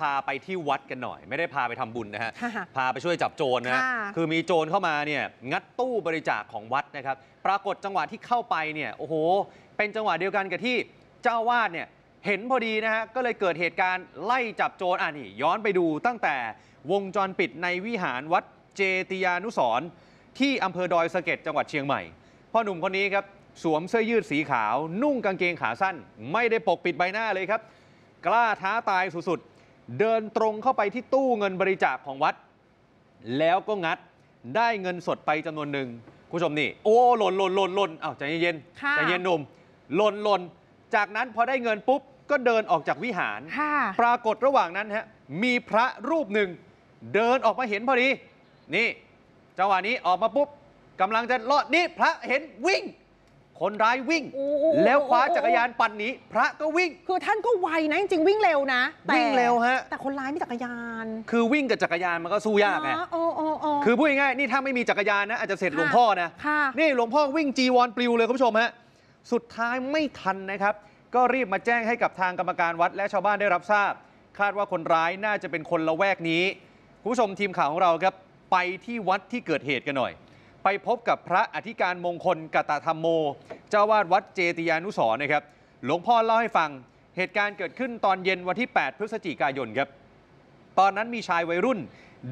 พาไปที่วัดกันหน่อย ไม่ได้พาไปทำบุญนะฮะพาไปช่วยจับโจรนะฮะคือมีโจรเข้ามาเนี่ยงัดตู้บริจาคของวัดนะครับ ปรากฏจังหวะที่เข้าไปเนี่ยโอ้โหเป็นจังหวะเดียวกันกับที่ เจ้าวาดเนี่ยเห็นพอดีนะฮะก็เลยเกิดเหตุการณ์ไล่จับโจรอ่านี่ย้อนไปดูตั้งแต่วงจรปิดในวิหารวัดเจติยานุสรที่อำเภอดอยสะเก็ดจังหวัดเชียงใหม่พ่อหนุ่มคนนี้ครับสวมเสื้อยืดสีขาว นุ่งกางเกงขาสั้นไม่ได้ปกปิดใบหน้าเลยครับ กล้าท้าตายสุดๆเดินตรงเข้าไปที่ตู้เงินบริจาคของวัด แล้วก็งัดได้เงินสดไปจำนวนหนึ่งผู้ชมนี่ โอ้หล่นหล่นหล่นหล่นอ้าวใจเย็นใจเย็นหนุ่มหล่นหล่นจากนั้นพอได้เงินปุ๊บก็เดินออกจากวิหาร ปรากฏระหว่างนั้นฮะมีพระรูปหนึ่ง เดินออกมาเห็นพอดีนี่จังหวะนี้ออกมาปุ๊บกำลังจะลอดนี่พระเห็นวิ่งคนร้ายวิ่ง แล้วคว้าจักรยานปั่นหนีพระก็วิ่ง คือท่านก็ไวนะ จริงๆวิ่งเร็วนะวิ่งเร็วฮะแต่คนร้ายมีจักรยาน คือวิ่งกับจักรยานมันก็สู้ยากไงโอ้โอ้คือ พูดง่ายๆนี่ถ้าไม่มีจักรยานนะอาจจะเสร็จหลวงพ่อนะ นี่หลวงพ่อวิ่งจีวรปลิวเลยคุณผู้ชมฮะสุดท้ายไม่ทันนะครับ ก็รีบมาแจ้งให้กับทางกรรมการวัด และชาวบ้านได้รับทราบ คาดว่าคนร้ายน่าจะเป็นคนละแวกนี้คุณผู้ชมทีมข่าวของเราครับไปที่วัดที่เกิดเหตุกันหน่อย ไปพบกับพระอธิการมงคลกตธรรมโมเจ้าวาดวัดเจติยานุสรนะครับหลวงพ่อเล่าให้ฟัง เหตุการณ์เกิดขึ้นตอนเย็นวันที่ 8 พฤศจิกายนครับ ตอนนั้นมีชายวัยรุ่น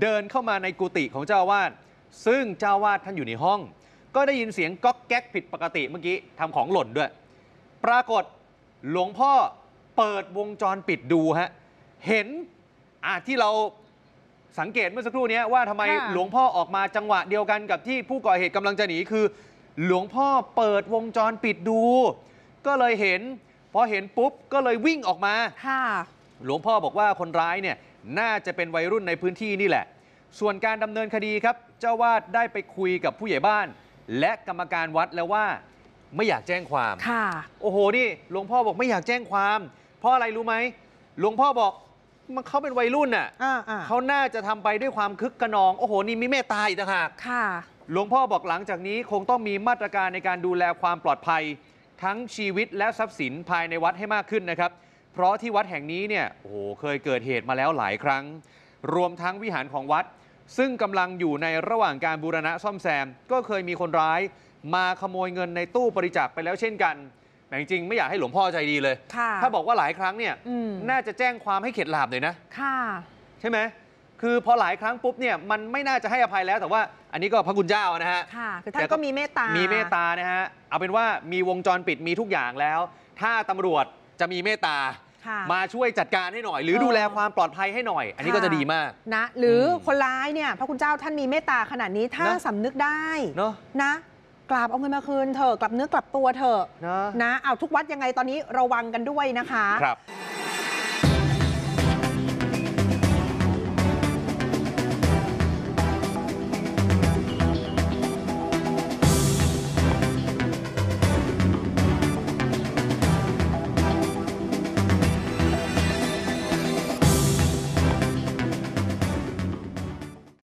เดินเข้ามาในกุฏิของเจ้าวาด ซึ่งเจ้าวาดท่านอยู่ในห้อง ก็ได้ยินเสียงก๊อกแก๊กผิดปกติเมื่อกี้ทำของหล่นด้วย ปรากฏหลวงพ่อเปิดวงจรปิดดูฮะเห็นอาที่เราสังเกตเมื่อสักครู่นี้ว่าทำไมหลวงพ่อออกมาจังหวะเดียวกันกับที่ผู้ก่อเหตุกำลังจะหนีคือหลวงพ่อเปิดวงจรปิดดู ก็เลยเห็น พอเห็นปุ๊บก็เลยวิ่งออกมาค่ะหลวงพ่อบอกว่าคนร้ายเนี่ยน่าจะเป็นวัยรุ่นในพื้นที่นี่แหละ ส่วนการดำเนินคดีครับ เจ้าวาดได้ไปคุยกับผู้ใหญ่บ้าน และกรรมการวัดแล้วว่าไม่อยากแจ้งความค่ะ โอ้โหนี่ หลวงพ่อบอกไม่อยากแจ้งความเพราะอะไรรู้ไหมหลวงพ่อบอกมันเขาเป็นวัยรุ่นน่ะเขาน่าจะทำไปด้วยความคึกกระนอง โอ้โห นี่มีเมตตาอีกต่างหากหลวงพ่อบอกหลังจากนี้คงต้องมีมาตรการในการดูแลความปลอดภัยทั้งชีวิตและทรัพย์สินภายในวัดให้มากขึ้นนะครับ เพราะที่วัดแห่งนี้เนี่ย โอ้โห เคยเกิดเหตุมาแล้วหลายครั้ง รวมทั้งวิหารของวัด ซึ่งกำลังอยู่ในระหว่างการบูรณะซ่อมแซมก็เคยมีคนร้าย มาขโมยเงินในตู้บริจาคไปแล้วเช่นกันแต่จริงๆไม่อยากให้หลวงพ่อใจดีเลย ถ้าบอกว่าหลายครั้งเนี่ย น่าจะแจ้งความให้เข็ดหลาบเลยนะค่ะ ใช่ไหม คือพอหลายครั้งปุ๊บเนี่ยมันไม่น่าจะให้อภัยแล้ว แต่ว่า อันนี้ก็พระคุณเจ้านะฮะค่ะคือท่านก็มีเมตตา มีเมตตานะฮะ เอาเป็นว่ามีวงจรปิดมีทุกอย่างแล้ว ถ้าตำรวจจะมีเมตตา มาช่วยจัดการให้หน่อยหรือออดูแลความปลอดภัยให้หน่อย อันนี้ก็จะดีมาก นะ หรืออคนร้ายเนี่ย พระคุณเจ้าท่านมีเมตตาขนาดนี้ ถ้านะสำนึกได้เนาะนะกลับเอาเงินมาคืนเถอะกลับเนื้อกลับตัวเถอะนะเอาทุกวัดยังไงตอนนี้ระวังกันด้วยนะคะครับ